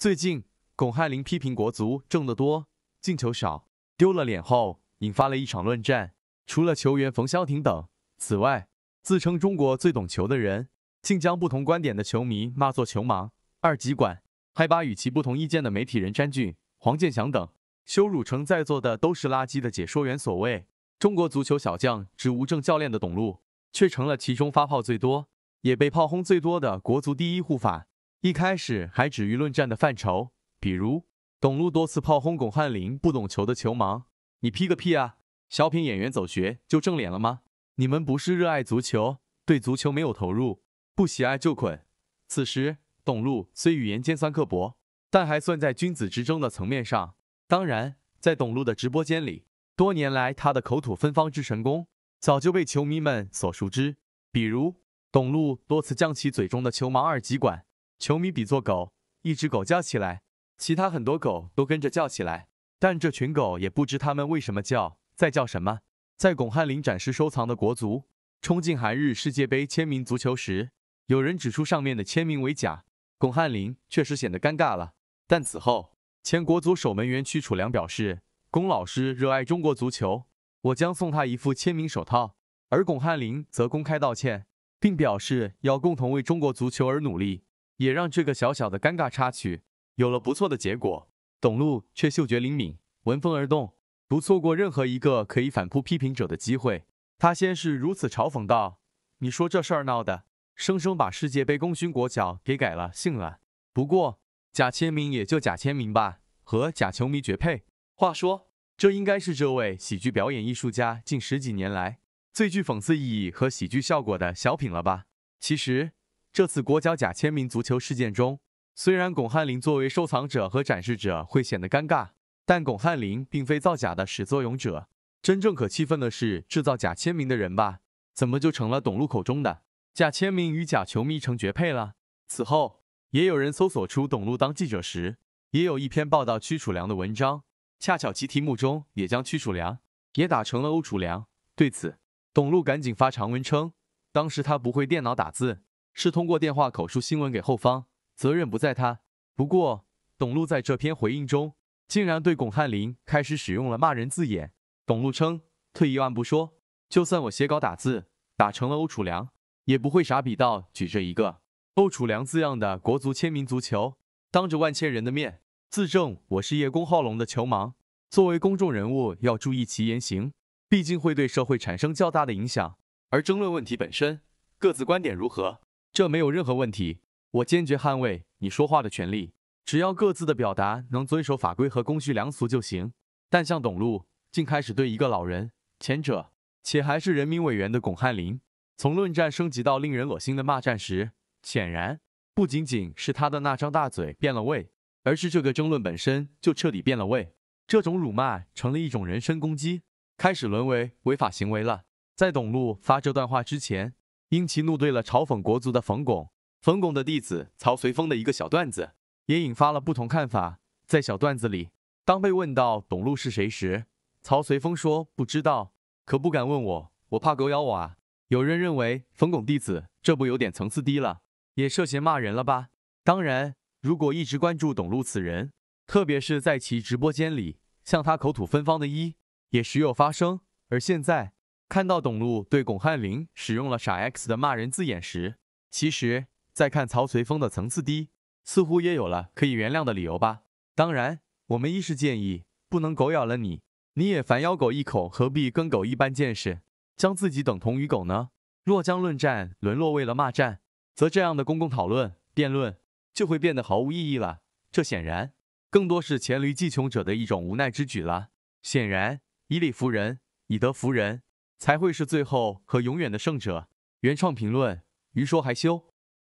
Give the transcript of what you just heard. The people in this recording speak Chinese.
最近，巩汉林批评国足挣得多，进球少，丢了脸后，引发了一场论战。除了球员冯潇霆等，此外，自称中国最懂球的人，竟将不同观点的球迷骂作“球盲”、“二极管”，还把与其不同意见的媒体人詹俊、黄健翔等羞辱成“在座的都是垃圾”的解说员。所谓中国足球小将、执无证教练的董路，却成了其中发炮最多，也被炮轰最多的国足第一护法。一开始还止于论战的范畴，比如董路多次炮轰巩汉林不懂球的球盲，你批个屁啊！小品演员走穴就正脸了吗？你们不是热爱足球，对足球没有投入，不喜爱就滚。此时董路虽语言尖酸刻薄，但还算在君子之争的层面上。当然，在董路的直播间里，多年来他的口吐芬芳之神功早就被球迷们所熟知，比如董路多次将其嘴中的球盲二极管。球迷比作狗，一只狗叫起来，其他很多狗都跟着叫起来。但这群狗也不知它们为什么叫，在叫什么。在巩汉林展示收藏的国足冲进韩日世界杯签名足球时，有人指出上面的签名为假，巩汉林确实显得尴尬了。但此后，前国足守门员屈楚良表示，巩老师热爱中国足球，我将送他一副签名手套。而巩汉林则公开道歉，并表示要共同为中国足球而努力。也让这个小小的尴尬插曲有了不错的结果。董路却嗅觉灵敏，闻风而动，不错过任何一个可以反扑批评者的机会。他先是如此嘲讽道：“你说这事儿闹的，生生把世界杯功勋国脚给改了姓了。不过假签名也就假签名吧，和假球迷绝配。”话说，这应该是这位喜剧表演艺术家近十几年来最具讽刺意义和喜剧效果的小品了吧？其实。这次国脚假签名足球事件中，虽然巩汉林作为收藏者和展示者会显得尴尬，但巩汉林并非造假的始作俑者。真正可气愤的是制造假签名的人吧？怎么就成了董路口中的假签名与假球迷成绝配了？此后，也有人搜索出董路当记者时也有一篇报道屈楚良的文章，恰巧其题目中也将屈楚良也打成了欧楚良。对此，董路赶紧发长文称，当时他不会电脑打字。是通过电话口述新闻给后方，责任不在他。不过，董路在这篇回应中竟然对巩汉林开始使用了骂人字眼。董路称，退一万步说，就算我写稿打字打成了欧楚良，也不会傻比到举着一个欧楚良字样的国足签名足球，当着万千人的面自证我是叶公好龙的球盲。作为公众人物，要注意其言行，毕竟会对社会产生较大的影响。而争论问题本身，各自观点如何？这没有任何问题，我坚决捍卫你说话的权利。只要各自的表达能遵守法规和公序良俗就行。但像董路竟开始对一个老人，前者且还是人民委员的巩汉林，从论战升级到令人恶心的骂战时，显然不仅仅是他的那张大嘴变了味，而是这个争论本身就彻底变了味。这种辱骂成了一种人身攻击，开始沦为违法行为了。在董路发这段话之前。因其怒怼了嘲讽国足的冯巩，冯巩的弟子曹随风的一个小段子，也引发了不同看法。在小段子里，当被问到董路是谁时，曹随风说不知道，可不敢问我，我怕狗咬我啊。有人认为冯巩弟子这不有点层次低了，也涉嫌骂人了吧？当然，如果一直关注董路此人，特别是在其直播间里向他口吐芬芳的，一也时有发生，而现在。看到董路对巩汉林使用了“傻 X” 的骂人字眼时，其实再看曹随风的层次低，似乎也有了可以原谅的理由吧。当然，我们一是建议不能狗咬了你，你也反咬狗一口，何必跟狗一般见识，将自己等同于狗呢？若将论战沦落为了骂战，则这样的公共讨论辩论就会变得毫无意义了。这显然更多是黔驴技穷者的一种无奈之举了。显然，以理服人，以德服人。才会是最后和永远的胜者。原创评论，鱼说还修。